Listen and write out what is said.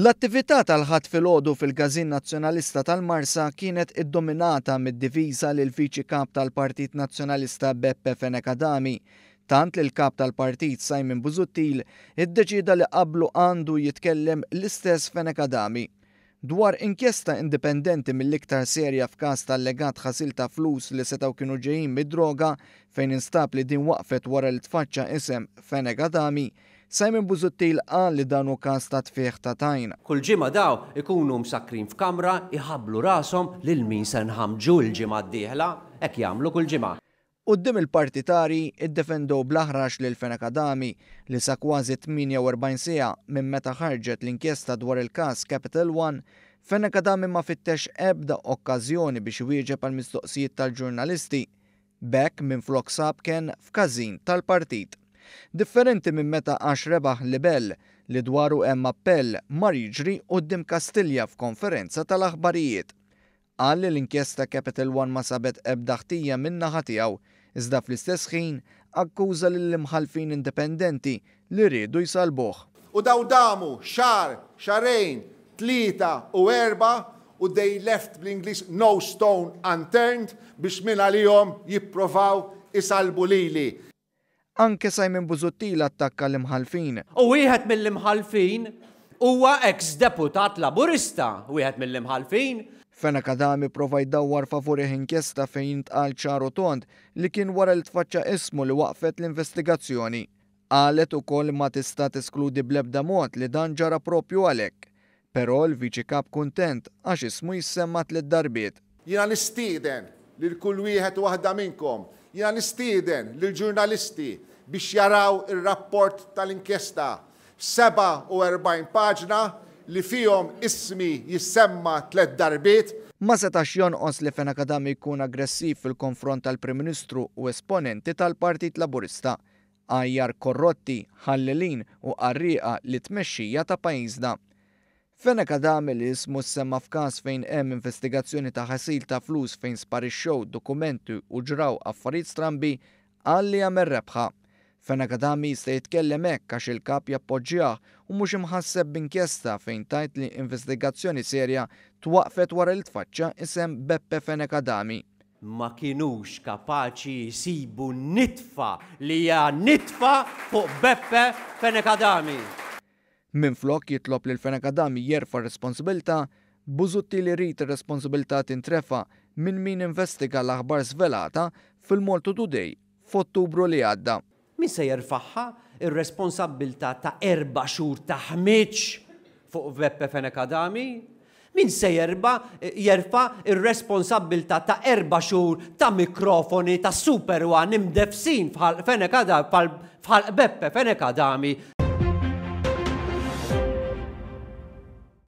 L-attività tal-ħadd fil-ħodu fil-Gazin Nazzjonalista tal-Marsa kienet iddominata mid-divisa l viċi kap tal-Partit Nazzjonalista Beppe Fenekadami. Tant li l-kap tal-partit Simon Buzuttil iddeċida li qablu għandu jitkellem l-istess Fenekadami. Dwar inkjesta indipendenti mill-iktar serja f'każ tal-legat ħasil ta' flus li setaw kienu ġejjin mid-droga fejn instab li din waqfet wara l-tfaċċa isem Fenekadami, Adami Simon Buzuttil qal li dan u kas ta' tfieħ ta' tajna. Kull ġimma daw ikunu msakrin f'kamra iħablu rasom lil min se nħamġu l-ġimma d-dieħla, ek jagħmlu kull ġimma. Uddim il-partitari id-defendu blaħrax li l-fenakadami li sa kważi 48 sija minn meta ħarġet l-inkjesta dwar il-kas Capital One Fena kadami ma fittex ebda okkazjoni biex wieġeb għal mistoqsijiet tal-ġurnalisti. bekk minn flok sabken f'kazin tal-partit. Differenti minn meta għax rebaħ bell li dwaru hemm appell mar jiġri qudiem Kastilja f'konferenza tal-aħbarijiet. Qal li l-inkjesta Capital One ma sabet ebdaħtija minna ħatijaw, naħa tiegħu iżda fl-istess ħin akkuża lill-imħalfin indipendenti li rridu jsalbuh. U daw damu xar, xarejn, tlita u erba u they left bl-Inglis no stone unturned biex minn għalihom jipprovaw isalbu lili anke Simon Buzuttila attakka l-imħalfin. U wieħed mill-imħalfin huwa ex-deputat laburista, wieħed mill-imħalfin. Fena kadami prova jdawwar favori inkjesta fejn tqal ċaru tont li kien wara l-tfaċċa ismu li waqfet l-investigazzjoni. Għalet u koll ma tista teskludi blebda mod li dan ġara propju għalek. Pero l-viċi kap kontent għax ismu jissemmat li darbiet Jina nistiden li l-kull wieħed waħda minnkom, jina nistiden li l-ġurnalisti, biex jaraw il-rapport tal-inkjesta 47 paġna li fihom ismi jissemma tlet darbiet ma setax jonqos li fen akadami jkun aggressiv fil-konfront tal-Prim Ministru u esponenti tal-Partit Laburista. Ajjar korrotti, ħallilin u arriqa li tmexxija ta' pajjiżna. Fen akadami li ismu semma f'każ fejn hemm investigazzjoni ta' ħasil ta' flus fejn sparixxew dokumenti u ġraw affarijiet strambi għalli għamel rebħa. Fenakadami jista' jitkellem hekk għax il-kap jappoġġjah u mhux imħasseb b'inkjesta fejn tajt li investigazzjoni serja twaqfet wara l tfaċċa isem Beppe Fenakadami. Ma kienux kapaċi jisibu nitfa li hija nitfa fuq Beppe Fenakadami. Min flok jitlob li l-Fenakadami jerfa responsibilta, buzutti li rrit responsibilta tintrefa minn min investiga l-aħbar svelata fil-Molto Today f'Ottubru li għadda min se jerfaħħa il responsabilta ta' erba xhur ta' ħmiġ fuq Veppe Fenekadami? Min se jerba jerfa ir-responsabilta ta' erba xhur ta' mikrofoni ta' Super One imdefsin fħal Beppe Fenekadami